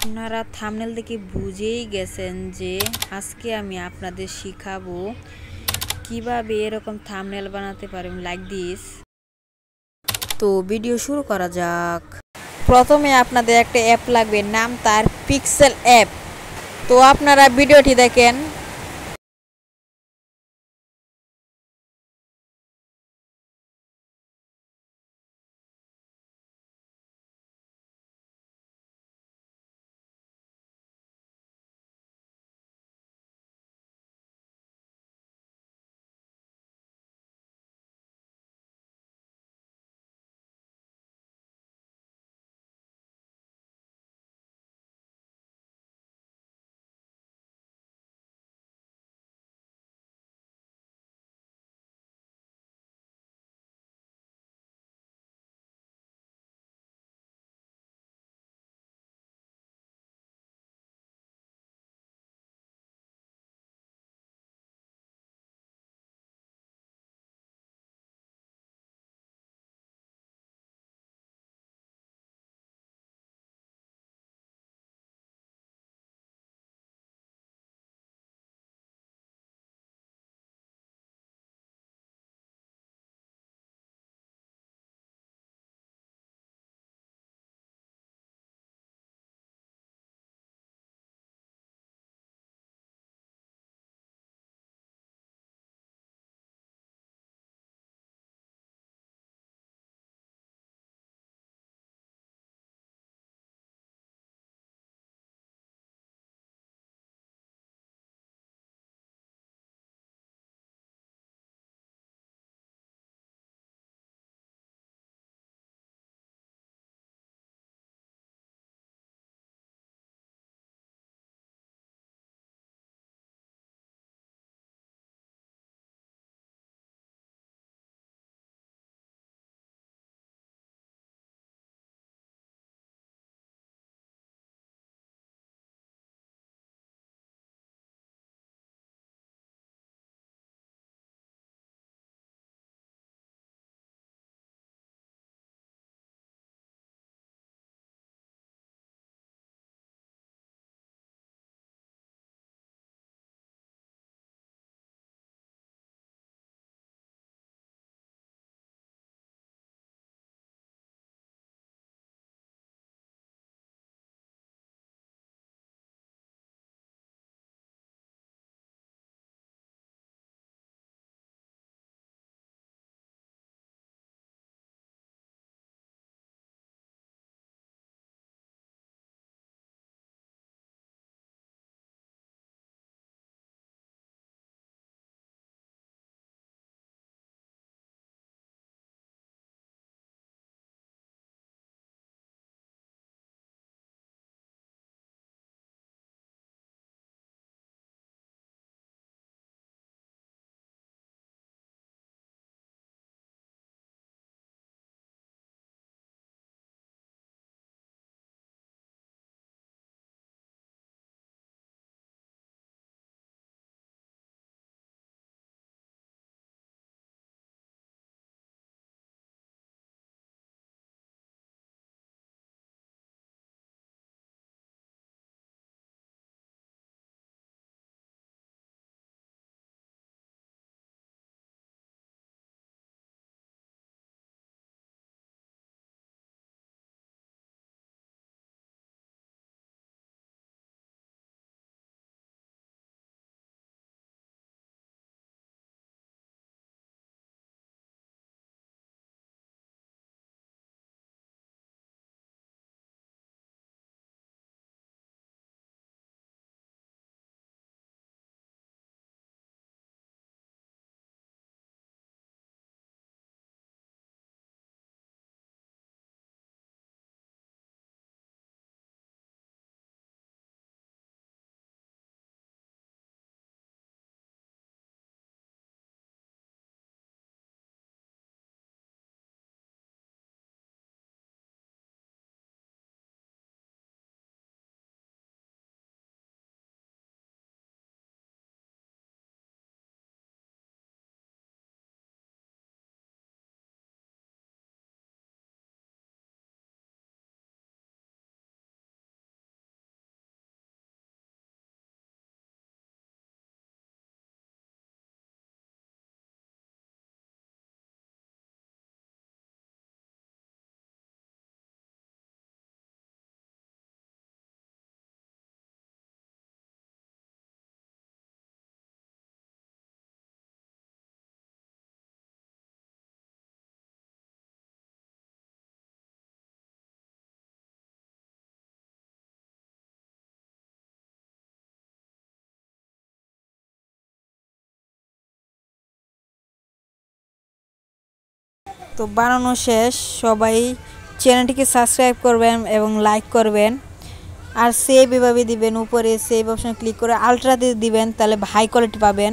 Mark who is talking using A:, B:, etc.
A: আপনারা থামনেল দেখে বুঝেই গেছেন যে আজকে আমি আপনাদের শিখাবো কিভাবে এরকম থামনেল বানাতে পারেন লাইক দিস তো ভিডিও শুরু করা যাক প্রথমে আপনাদের একটা অ্যাপ লাগবে নাম
B: তার পিক্সেল অ্যাপ তো আপনারা ভিডিওটি দেখেন
C: তো বানানো
A: শেষ সবাই চ্যানেলটিকে সাবস্ক্রাইব করবেন এবং লাইক করবেন আর সেভ এভাবে দিবেন উপরে সেভ অপশানে ক্লিক করে আলট্রাতে দিবেন তাহলে হাই কোয়ালিটি পাবেন